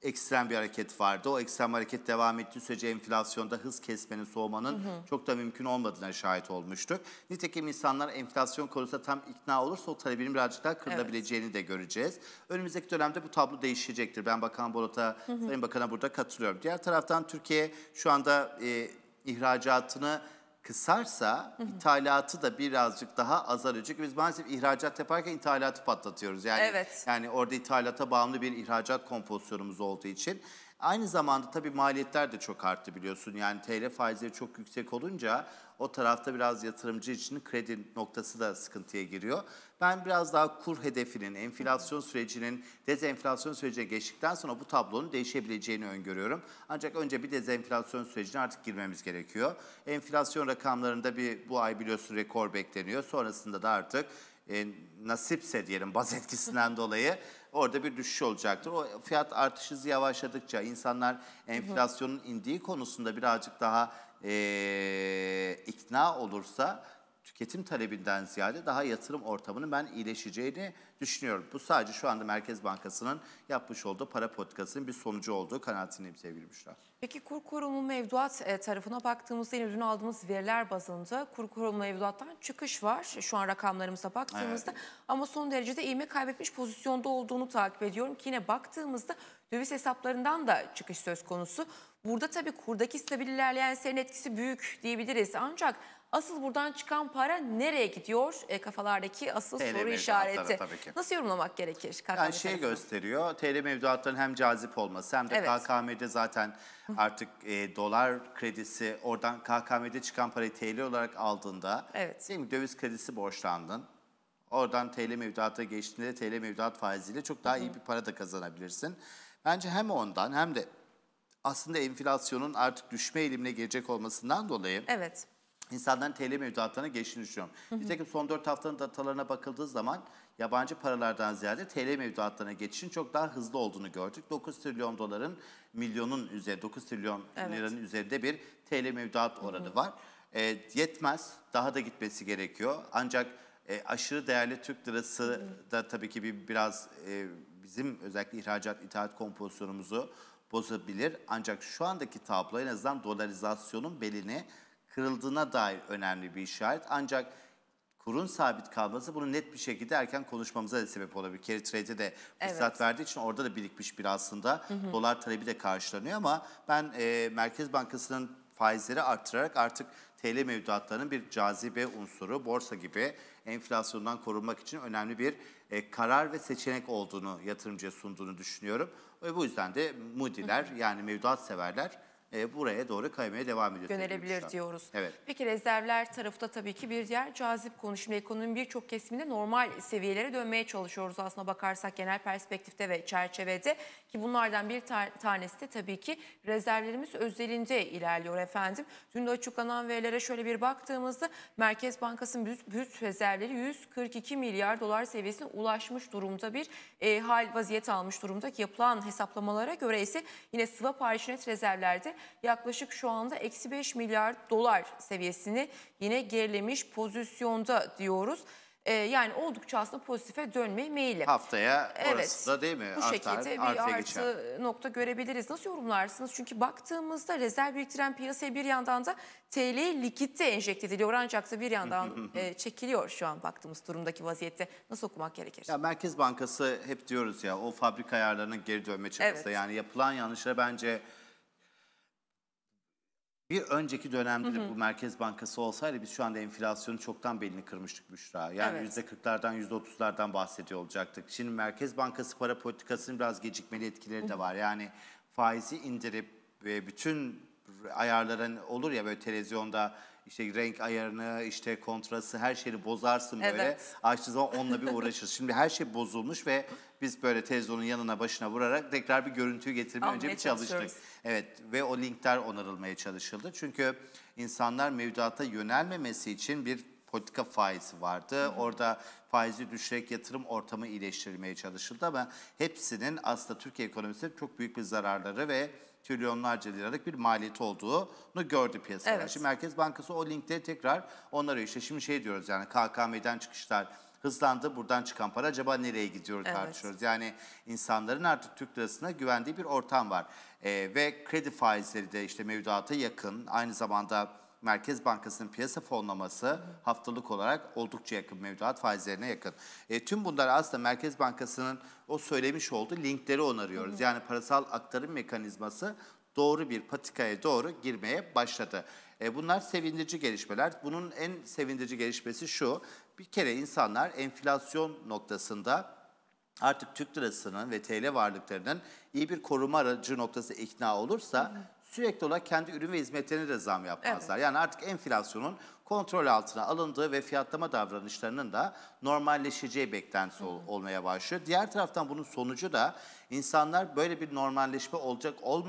ekstrem bir hareket vardı. O ekstrem hareket devam ettiği sürece enflasyonda hız kesmenin, soğumanın hı hı. çok da mümkün olmadığına şahit olmuştuk. Nitekim insanlar enflasyon konusunda tam ikna olursa o talebinin birazcık daha kırılabileceğini evet. de göreceğiz. Önümüzdeki dönemde bu tablo değişecektir. Ben Bakan Bolat'a, Sayın Bakan'a burada katılıyorum. Diğer taraftan Türkiye şu anda e, ihracatını kısarsa ithalatı da birazcık daha azar. Çünkü biz maalesef ihracat yaparken ithalatı patlatıyoruz. Yani evet. yani orada ithalata bağımlı bir ihracat kompozisyonumuz olduğu için Aynı zamanda tabii maliyetler de çok arttı biliyorsun. Yani TL faizleri çok yüksek olunca o tarafta biraz yatırımcı için kredi noktası da sıkıntıya giriyor. Ben biraz daha kur hedefinin, enflasyon sürecinin, dezenflasyon sürecine geçtikten sonra bu tablonun değişebileceğini öngörüyorum. Ancak önce bir dezenflasyon sürecine artık girmemiz gerekiyor. Enflasyon rakamlarında bir bu ay biliyorsun rekor bekleniyor. Sonrasında da artık e, nasipse diyelim baz etkisinden dolayı orada bir düşüş olacaktır. O fiyat artışı yavaşladıkça insanlar enflasyonun indiği konusunda birazcık daha e, ikna olursa tüketim talebinden ziyade daha yatırım ortamının ben iyileşeceğini düşünüyorum. Bu sadece şu anda Merkez Bankası'nın yapmış olduğu para politikasının bir sonucu olduğu kanaatindeyim sevgili Müşra. Peki kur kurumu mevduat e, tarafına baktığımızda yine dün aldığımız veriler bazında kur kurumu mevduattan çıkış var şu an rakamlarımıza baktığımızda. Evet. Ama son derecede iğme kaybetmiş pozisyonda olduğunu takip ediyorum ki yine baktığımızda döviz hesaplarından da çıkış söz konusu. Burada tabii kurdaki stabil ilerleyen senin etkisi büyük diyebiliriz ancak Asıl buradan çıkan para nereye gidiyor? E, kafalardaki asıl TL soru işareti. Tabii ki. Nasıl yorumlamak gerekir? KKM yani şey gösteriyor. TL mevduatların hem cazip olması hem de evet. KKM'de zaten artık e, dolar kredisi oradan KKM'de çıkan parayı TL olarak aldığında evet. değil mi? döviz kredisi borçlandın. Oradan TL mevduata geçtiğinde TL mevduat faiziyle çok daha Hı -hı. iyi bir para da kazanabilirsin. Bence hem ondan hem de aslında enflasyonun artık düşme eğilimine gelecek olmasından dolayı evet insanların TL mevduatlarına geçtiğini düşünüyorum. Nitekim son 4 haftanın datalarına bakıldığı zaman yabancı paralardan ziyade TL mevduatlarına geçişin çok daha hızlı olduğunu gördük. 9 trilyon doların milyonun üzeri, 9 trilyon evet. liranın üzerinde bir TL mevduat oranı hı hı. var. E, yetmez, daha da gitmesi gerekiyor. Ancak e, aşırı değerli Türk lirası hı. da tabii ki bir biraz e, bizim özellikle ihracat, ithalat kompozisyonumuzu bozabilir. Ancak şu andaki tablo en azından dolarizasyonun belini kırıldığına dair önemli bir işaret. Ancak kurun sabit kalması bunu net bir şekilde erken konuşmamıza da sebep olabilir. Carry trade'e de fırsat evet. verdiği için orada da birikmiş bir aslında hı hı. dolar talebi de karşılanıyor ama ben e, Merkez Bankası'nın faizleri arttırarak artık TL mevduatlarının bir cazibe unsuru, borsa gibi enflasyondan korunmak için önemli bir e, karar ve seçenek olduğunu yatırımcıya sunduğunu düşünüyorum. Ve bu yüzden de Moody'ler yani mevduat severler e, buraya doğru kaymaya devam ediyor. Yönelebilir diyoruz. Evet. Peki rezervler tarafı tabii ki bir diğer cazip konu. Şimdi ekonominin birçok kesiminde normal seviyelere dönmeye çalışıyoruz aslında bakarsak genel perspektifte ve çerçevede. Ki bunlardan bir tanesi de tabii ki rezervlerimiz özelinde ilerliyor efendim. Dün de açıklanan verilere şöyle bir baktığımızda Merkez Bankası'nın büyük, büyük rezervleri 142 milyar dolar seviyesine ulaşmış durumda bir e, hal vaziyet almış durumda. Ki yapılan hesaplamalara göre ise yine swap hariç rezervlerde yaklaşık şu anda eksi 5 milyar dolar seviyesini yine gerilemiş pozisyonda diyoruz. Ee, yani oldukça aslında pozitife dönme meyili. Haftaya evet, orası da değil mi? Bu artar, şekilde bir artı geçer. nokta görebiliriz. Nasıl yorumlarsınız? Çünkü baktığımızda rezerv biriktiren piyasaya bir yandan da TL likitte enjekte ediliyor. Ancak da bir yandan e, çekiliyor şu an baktığımız durumdaki vaziyette. Nasıl okumak gerekir? Ya Merkez Bankası hep diyoruz ya o fabrika ayarlarının geri dönme çabası. Evet. Yani yapılan yanlışlara bence bir önceki dönemde de bu Merkez Bankası olsaydı biz şu anda enflasyonu çoktan belini kırmıştık Büşra. Yani yüzde evet. %40'lardan %30'lardan bahsediyor olacaktık. Şimdi Merkez Bankası para politikasının biraz gecikmeli etkileri de var. Yani faizi indirip e, bütün ayarların olur ya böyle televizyonda işte renk ayarını, işte kontrası her şeyi bozarsın böyle. Evet. Açtığı zaman onunla bir uğraşırız. Şimdi her şey bozulmuş ve biz böyle televizyonun yanına başına vurarak tekrar bir görüntüyü getirmeye önce bir çalıştık. Evet ve o linkler onarılmaya çalışıldı. Çünkü insanlar mevduata yönelmemesi için bir politika faizi vardı. Hı hı. Orada faizi düşürerek yatırım ortamı iyileştirmeye çalışıldı ama hepsinin aslında Türkiye ekonomisine çok büyük bir zararları ve trilyonlarca liralık bir maliyeti olduğunu gördü piyasalar. Evet. Şimdi Merkez Bankası o linkte tekrar onları işte şimdi şey diyoruz yani KKM'den çıkışlar hızlandı. Buradan çıkan para acaba nereye gidiyor evet. tartışıyoruz. Yani insanların artık Türk lirasına güvendiği bir ortam var. Ee, ve kredi faizleri de işte mevduata yakın. Aynı zamanda Merkez Bankası'nın piyasa fonlaması haftalık olarak oldukça yakın mevduat faizlerine yakın. E, tüm bunlar aslında Merkez Bankası'nın o söylemiş olduğu linkleri onarıyoruz. Yani parasal aktarım mekanizması doğru bir patikaya doğru girmeye başladı. E, bunlar sevindirici gelişmeler. Bunun en sevindirici gelişmesi şu. Bir kere insanlar enflasyon noktasında artık Türk lirasının ve TL varlıklarının iyi bir koruma aracı noktası ikna olursa hı hı sürekli olarak kendi ürün ve hizmetlerine de zam yapmazlar. Evet. Yani artık enflasyonun kontrol altına alındığı ve fiyatlama davranışlarının da normalleşeceği beklentisi ol, olmaya başlıyor. Diğer taraftan bunun sonucu da insanlar böyle bir normalleşme olacak ol,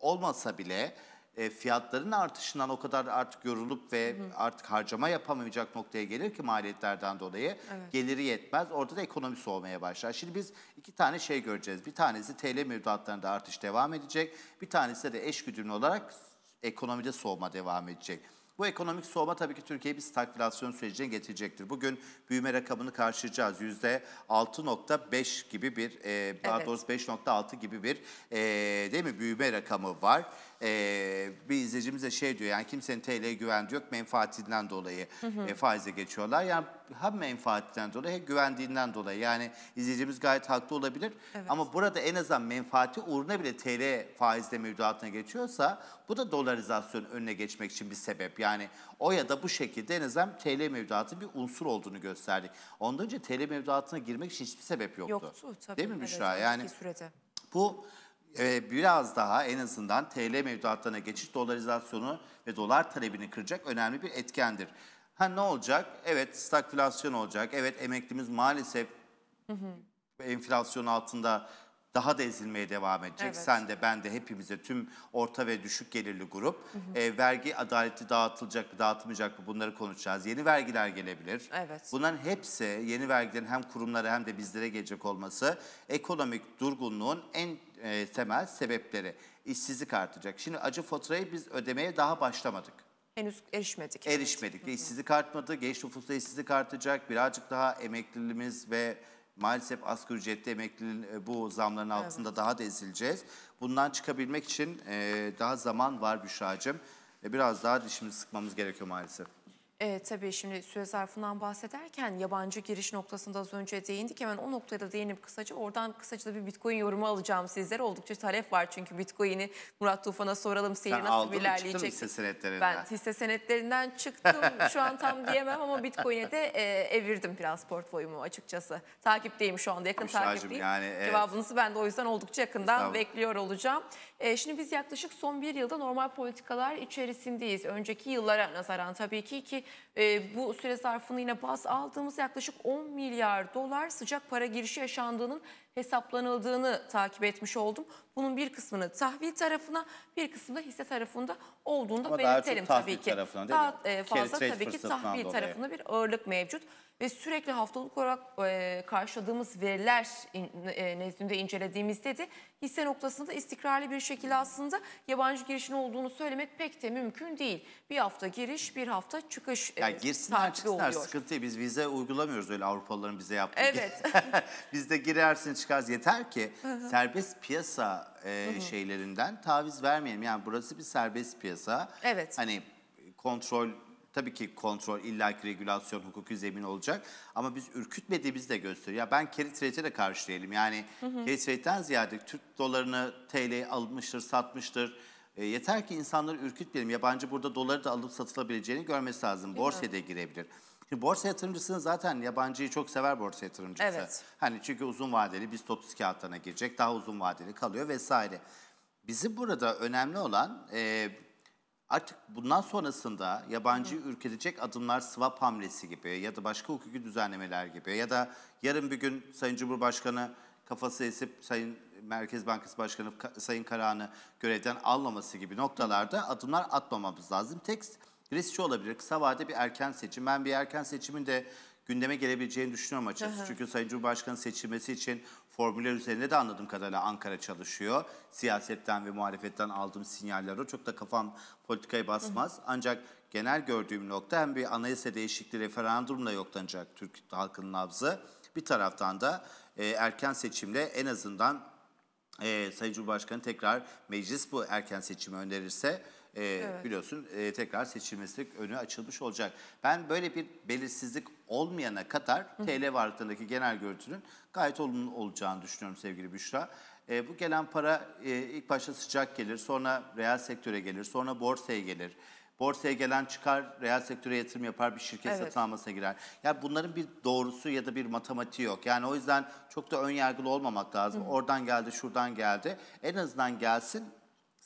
olmasa bile e, fiyatların artışından o kadar artık yorulup ve hı hı. artık harcama yapamayacak noktaya gelir ki maliyetlerden dolayı evet. geliri yetmez. Orada da ekonomi soğumaya başlar. Şimdi biz iki tane şey göreceğiz. Bir tanesi TL mevduatlarında artış devam edecek. Bir tanesi de eş güdümlü olarak ekonomide soğuma devam edecek. Bu ekonomik soğuma tabii ki Türkiye'yi bir stagflasyon sürecine getirecektir. Bugün büyüme rakamını karşılayacağız. %6.5 gibi bir, e, evet. doğrusu 5.6 gibi bir e, değil mi büyüme rakamı var e, bir izleyicimiz de şey diyor yani kimsenin TL'ye güvendiği yok menfaatinden dolayı hı hı. E, faize geçiyorlar. Yani hem menfaatinden dolayı hem güvendiğinden dolayı yani izleyicimiz gayet haklı olabilir. Evet. Ama burada en azından menfaati uğruna bile TL faizle mevduatına geçiyorsa bu da dolarizasyonun önüne geçmek için bir sebep. Yani o ya da bu şekilde en azından TL mevduatı bir unsur olduğunu gösterdik. Ondan önce TL mevduatına girmek için hiçbir sebep yoktu. Yoktu tabii. Değil mi Büşra? Evet, yani bu e, biraz daha en azından TL mevduatlarına geçiş dolarizasyonu ve dolar talebini kıracak önemli bir etkendir. Ha ne olacak? Evet stagflasyon olacak. Evet emeklimiz maalesef hı hı. enflasyon altında daha da ezilmeye devam edecek. Evet. Sen de ben de hepimize tüm orta ve düşük gelirli grup hı hı. E, vergi adaleti dağıtılacak mı dağıtılmayacak mı bunları konuşacağız. Yeni vergiler gelebilir. Evet. Bunların hepsi yeni vergilerin hem kurumlara hem de bizlere gelecek olması ekonomik durgunluğun en e, temel sebepleri. İşsizlik artacak. Şimdi acı faturayı biz ödemeye daha başlamadık. Henüz erişmedik. Erişmedik. Evet. İşsizlik artmadı. Genç nüfusta işsizlik artacak. Birazcık daha emeklilimiz ve maalesef asgari ücretli emekliliğin e, bu zamların altında evet. daha da ezileceğiz. Bundan çıkabilmek için e, daha zaman var Büşra'cığım. E, biraz daha dişimizi sıkmamız gerekiyor maalesef. E, tabii şimdi süre zarfından bahsederken yabancı giriş noktasında az önce değindik. Hemen o noktaya da değinip kısaca oradan kısaca da bir bitcoin yorumu alacağım sizlere. Oldukça talep var çünkü bitcoin'i Murat Tufan'a soralım seyir Sen nasıl ilerleyecek. Sen hisse senetlerinden? Ben hisse senetlerinden çıktım şu an tam diyemem ama bitcoin'e de e, evirdim biraz portföyümü açıkçası. Takipteyim şu anda yakın Müşracım, takipteyim. Yani, evet. Cevabınızı ben de o yüzden oldukça yakından bekliyor olacağım. Ee, şimdi biz yaklaşık son bir yılda normal politikalar içerisindeyiz. Önceki yıllara nazaran tabii ki ki e, bu süre zarfını yine baz aldığımız yaklaşık 10 milyar dolar sıcak para girişi yaşandığının hesaplanıldığını takip etmiş oldum. Bunun bir kısmını tahvil tarafına, bir kısmı da hisse tarafında olduğunu da belirtelim tabii ki. daha e, fazla tabii ki tahvil dolayı. tarafında bir ağırlık mevcut ve sürekli haftalık olarak e, karşıladığımız veriler e, nezdinde incelediğimizde de hisse noktasında istikrarlı bir şekilde aslında yabancı girişin olduğunu söylemek pek de mümkün değil. Bir hafta giriş, bir hafta çıkış e, girsinler, takibi oluyor. Sıkıntı biz vize uygulamıyoruz öyle Avrupalıların bize yaptığı. Evet. biz de girersin çıkarız yeter ki serbest piyasa e, şeylerinden taviz vermeyelim. Yani burası bir serbest piyasa. Evet. Hani kontrol Tabii ki kontrol, illaki regülasyon, hukuki zemin olacak. Ama biz ürkütmediğimizi de gösteriyor. Ya ben carry trade'e de karşı değilim. Yani hı hı. ziyade Türk dolarını TL almıştır, satmıştır. E, yeter ki insanları ürkütmeyelim. Yabancı burada doları da alıp satılabileceğini görmesi lazım. Borsaya da girebilir. Şimdi borsa yatırımcısının zaten yabancıyı çok sever borsa yatırımcısı. Evet. Hani çünkü uzun vadeli biz 30 kağıtlarına girecek, daha uzun vadeli kalıyor vesaire. Bizim burada önemli olan e, Artık bundan sonrasında yabancı Hı. adımlar swap hamlesi gibi ya da başka hukuki düzenlemeler gibi ya da yarın bir gün Sayın Cumhurbaşkanı kafası esip Sayın Merkez Bankası Başkanı Sayın Karahan'ı görevden almaması gibi noktalarda adımlar atmamamız lazım. Tek riski olabilir. Kısa vade bir erken seçim. Ben bir erken seçimin de gündeme gelebileceğini düşünüyorum açıkçası. Hı hı. Çünkü Sayın Cumhurbaşkanı seçilmesi için formüller üzerinde de anladığım kadarıyla Ankara çalışıyor. Siyasetten ve muhalefetten aldığım sinyaller o. Çok da kafam politikaya basmaz. Hı hı. Ancak genel gördüğüm nokta hem bir anayasa değişikliği referandumla yoklanacak Türk halkının nabzı. Bir taraftan da e, erken seçimle en azından e, Sayın Cumhurbaşkanı tekrar meclis bu erken seçimi önerirse e, evet. biliyorsun e, tekrar seçilmesi önü açılmış olacak. Ben böyle bir belirsizlik olmayana kadar Hı. TL varlığındaki genel görüntünün gayet olumlu olacağını düşünüyorum sevgili Büşra. E, bu gelen para e, ilk başta sıcak gelir, sonra reel sektöre gelir, sonra borsaya gelir. Borsaya gelen çıkar, reel sektöre yatırım yapar, bir şirket evet. satın almasına girer. Yani bunların bir doğrusu ya da bir matematiği yok. Yani o yüzden çok da ön yargılı olmamak lazım. Hı. Oradan geldi, şuradan geldi. En azından gelsin,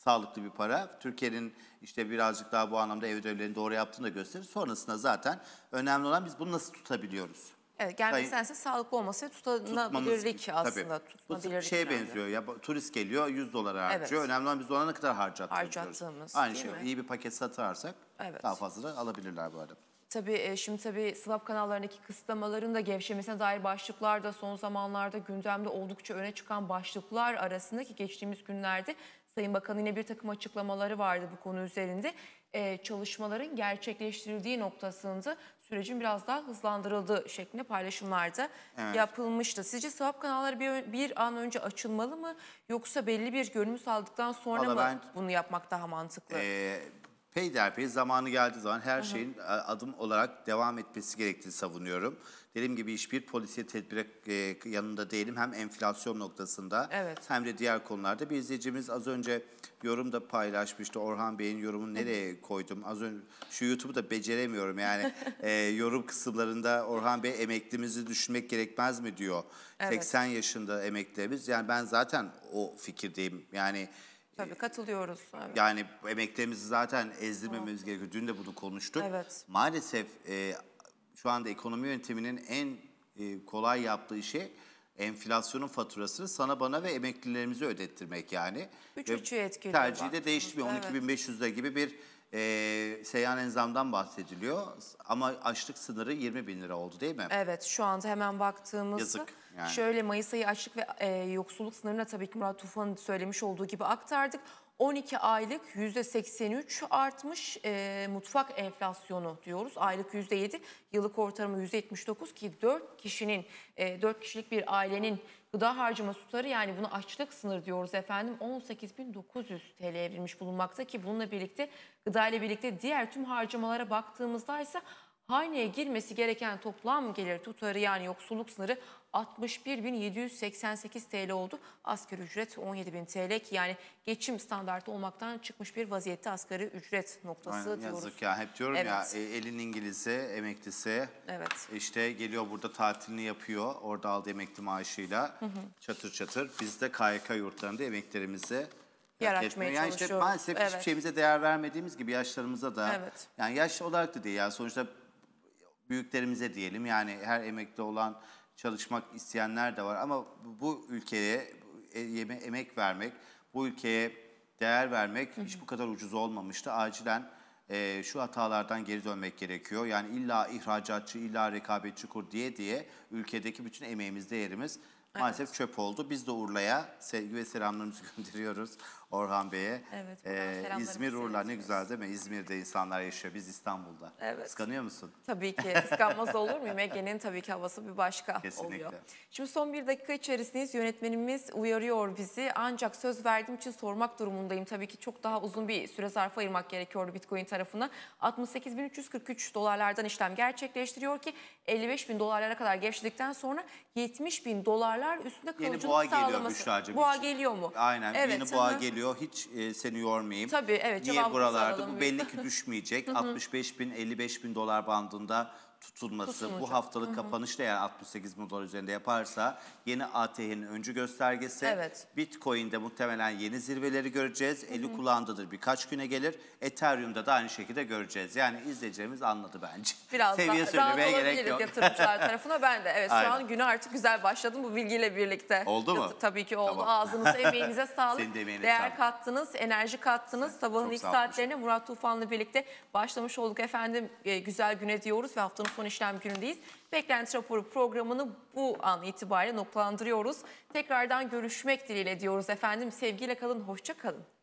sağlıklı bir para. Türkiye'nin işte birazcık daha bu anlamda ev ödevlerini doğru yaptığını da gösterir. Sonrasında zaten önemli olan biz bunu nasıl tutabiliyoruz? Evet, gelmek sağlıklı olması tutanabilirlik Tutmamız, aslında. Tabii. Bu şeye önemli. benziyor. Ya, turist geliyor 100 dolar harcıyor. Evet. Önemli olan biz ona ne kadar harcattığımız. Harcattığımız. Aynı şey. Mi? İyi bir paket satarsak evet. daha fazla da alabilirler bu arada. Tabii e, şimdi tabii SLAP kanallarındaki kısıtlamaların da gevşemesine dair başlıklar da son zamanlarda gündemde oldukça öne çıkan başlıklar arasında ki geçtiğimiz günlerde Sayın Bakan'ın yine bir takım açıklamaları vardı bu konu üzerinde. Ee, çalışmaların gerçekleştirildiği noktasında sürecin biraz daha hızlandırıldığı şeklinde paylaşımlarda evet. yapılmıştı. Sizce swap kanalları bir, bir an önce açılmalı mı yoksa belli bir görünüm saldıktan sonra Vallahi mı ben, bunu yapmak daha mantıklı? E, peyderpey zamanı geldiği zaman her Aha. şeyin e, adım olarak devam etmesi gerektiğini savunuyorum. Dediğim gibi hiçbir polisiye tedbire e, yanında değilim. Hem enflasyon noktasında evet. hem de diğer konularda. Bir izleyicimiz az önce yorumda paylaşmıştı. Orhan Bey'in yorumunu nereye koydum? Az önce şu YouTube'u da beceremiyorum. Yani e, yorum kısımlarında Orhan Bey emeklimizi düşünmek gerekmez mi diyor. Evet. 80 yaşında emeklerimiz. Yani ben zaten o fikirdeyim. Yani Tabii katılıyoruz. Evet. Yani emeklerimizi zaten ezdirmememiz gerekiyor. Dün de bunu konuştuk. Evet. Maalesef e, şu anda ekonomi yönteminin en e, kolay yaptığı şey enflasyonun faturasını sana bana ve emeklilerimizi ödettirmek yani. 3 ve üçü etkiliyor. Tercihi de değiştirmiyor. Evet. 12.500 lira gibi bir e, ee, seyyan enzamdan bahsediliyor ama açlık sınırı 20 bin lira oldu değil mi? Evet şu anda hemen baktığımızda Yazık yani. şöyle Mayıs ayı açlık ve e, yoksulluk sınırına tabii ki Murat Tufan'ın söylemiş olduğu gibi aktardık. 12 aylık %83 artmış e, mutfak enflasyonu diyoruz. Aylık %7, yıllık ortalama %79 ki 4 kişinin, e, 4 kişilik bir ailenin Gıda harcama tutarı yani bunu açlık sınır diyoruz efendim 18.900 TL evrilmiş bulunmakta ki bununla birlikte gıda ile birlikte diğer tüm harcamalara baktığımızda ise haneye girmesi gereken toplam gelir tutarı yani yoksulluk sınırı 61.788 TL oldu. Asgari ücret 17.000 TL ki yani geçim standartı olmaktan çıkmış bir vaziyette asgari ücret noktası Aynen, diyoruz. Yazık ya hep diyorum evet. ya e, elin İngiliz'e emeklisi evet. işte geliyor burada tatilini yapıyor orada aldığı emekli maaşıyla hı hı. çatır çatır biz de KYK yurtlarında emeklerimizi yer açmaya yani Işte maalesef evet. hiçbir şeyimize değer vermediğimiz gibi yaşlarımıza da evet. yani yaş olarak da değil yani sonuçta büyüklerimize diyelim yani her emekli olan çalışmak isteyenler de var ama bu ülkeye e, emek vermek, bu ülkeye değer vermek hiç bu kadar ucuz olmamıştı. Acilen e, şu hatalardan geri dönmek gerekiyor. Yani illa ihracatçı, illa rekabetçi kur diye diye ülkedeki bütün emeğimiz, değerimiz maalesef evet. çöp oldu. Biz de Urla'ya sevgi ve selamlarımızı gönderiyoruz. Orhan Bey'e. Evet, ee, İzmir Urla ne güzel değil mi? İzmir'de insanlar yaşıyor. Biz İstanbul'da. Evet. Kıskanıyor musun? Tabii ki. Kıskanmaz olur muyum? Ege'nin tabii ki havası bir başka Kesinlikle. oluyor. Şimdi son bir dakika içerisindeyiz. Yönetmenimiz uyarıyor bizi. Ancak söz verdiğim için sormak durumundayım. Tabii ki çok daha uzun bir süre zarfı ayırmak gerekiyordu Bitcoin tarafına. 68.343 dolarlardan işlem gerçekleştiriyor ki 55.000 dolarlara kadar gevşedikten sonra 70.000 dolarlar üstünde kalıcılık sağlaması. Yeni boğa geliyor Büşra'cığım. Boğa geliyor mu? Aynen. Evet, Yeni boğa geliyor söylüyor. Hiç e, seni yormayayım. Tabii evet. Niye buralarda? Bu belli ki düşmeyecek. 65 bin 55 bin dolar bandında tutulması Tutulacak. bu haftalık Hı -hı. kapanışta yani 68 bin dolar üzerinde yaparsa yeni ATH'nin öncü göstergesi. Evet. Bitcoin'de muhtemelen yeni zirveleri göreceğiz. Hı -hı. Eli kulağındadır birkaç güne gelir. Ethereum'da da aynı şekilde göreceğiz. Yani izleyicilerimiz anladı bence. Biraz Seviye daha söylemeye gerek yok. yatırımcılar tarafına ben de. Evet Aynen. an güne artık güzel başladım bu bilgiyle birlikte. Oldu mu? Tabii ki oldu. Tamam. Ağzınıza emeğinize sağlık. Senin de emeğine Değer sağlık. kattınız, enerji kattınız. Sabahın ilk saatlerine Murat Tufan'la birlikte başlamış olduk efendim. Ee, güzel güne diyoruz ve haftanın son işlem günündeyiz. Beklenti raporu programını bu an itibariyle noktalandırıyoruz. Tekrardan görüşmek dileğiyle diyoruz efendim. Sevgiyle kalın, hoşça kalın.